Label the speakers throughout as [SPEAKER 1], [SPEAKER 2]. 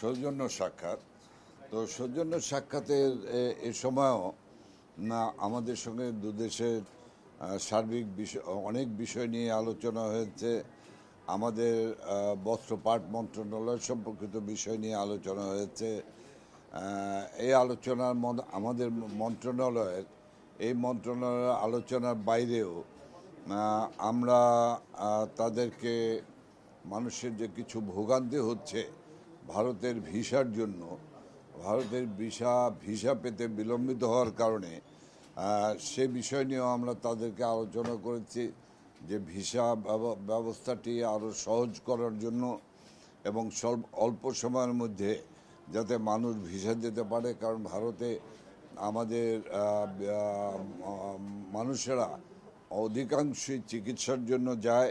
[SPEAKER 1] সৌজন্য সাক্ষাৎ তো সৌজন্য সাক্ষাতের এ সময়ও না আমাদের সঙ্গে দুদেশের সার্বিক বিষয় অনেক বিষয় নিয়ে আলোচনা হয়েছে আমাদের বস্ত্র পাট মন্ত্রণালয় সম্পর্কিত বিষয় নিয়ে আলোচনা হয়েছে এই আলোচনার আমাদের মন্ত্রণালয়ের এই মন্ত্রণালয়ের আলোচনার বাইরেও আমরা তাদেরকে মানুষের যে কিছু ভোগান্তি হচ্ছে ভারতের ভিসার জন্য ভারতের ভিসা ভিসা পেতে বিলম্বিত হওয়ার কারণে সে বিষয় নিয়েও আমরা তাদেরকে আলোচনা করেছি যে ভিসা ব্যবস্থাটি আরও সহজ করার জন্য এবং স্বল্প অল্প সময়ের মধ্যে যাতে মানুষ ভিসা দিতে পারে কারণ ভারতে আমাদের মানুষেরা অধিকাংশই চিকিৎসার জন্য যায়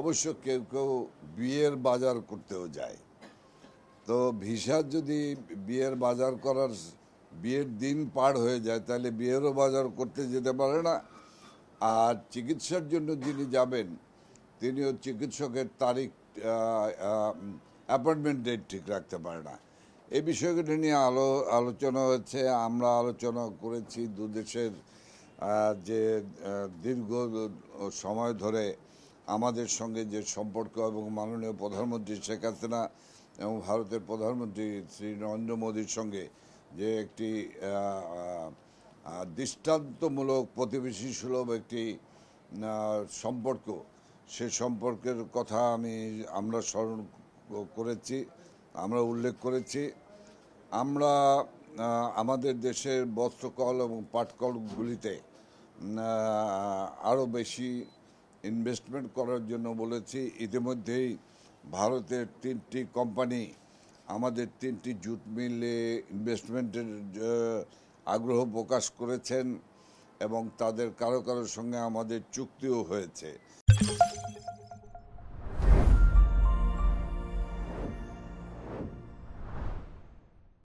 [SPEAKER 1] অবশ্য কেউ কেউ বিয়ের বাজার করতেও যায় তো ভিসা যদি বিয়ের বাজার করার বিয়ের দিন পার হয়ে যায় তাহলে বিয়েরও বাজার করতে যেতে পারে না আর চিকিৎসার জন্য যিনি যাবেন তিনিও চিকিৎসকের তারিখ অ্যাপয়েন্টমেন্ট ডেট ঠিক রাখতে পারে না এই বিষয়গুলি নিয়ে আলো আলোচনা হয়েছে আমরা আলোচনা করেছি দু দেশের যে দীর্ঘ সময় ধরে আমাদের সঙ্গে যে সম্পর্ক এবং মাননীয় প্রধানমন্ত্রী শেখ হাসিনা এবং ভারতের প্রধানমন্ত্রী শ্রী নরেন্দ্র মোদীর সঙ্গে যে একটি দৃষ্টান্তমূলক প্রতিবেশী সুলভ একটি সম্পর্ক সে সম্পর্কের কথা আমি আমরা স্মরণ করেছি আমরা উল্লেখ করেছি আমরা আমাদের দেশের বস্ত্রকল এবং পাটকলগুলিতে আরও বেশি ইনভেস্টমেন্ট করার জন্য বলেছি ইতিমধ্যেই ভারতের তিনটি কোম্পানি আমাদের তিনটি জুট মিলে ইনভেস্টমেন্টের আগ্রহ প্রকাশ করেছেন এবং তাদের কারো কারোর সঙ্গে আমাদের চুক্তিও হয়েছে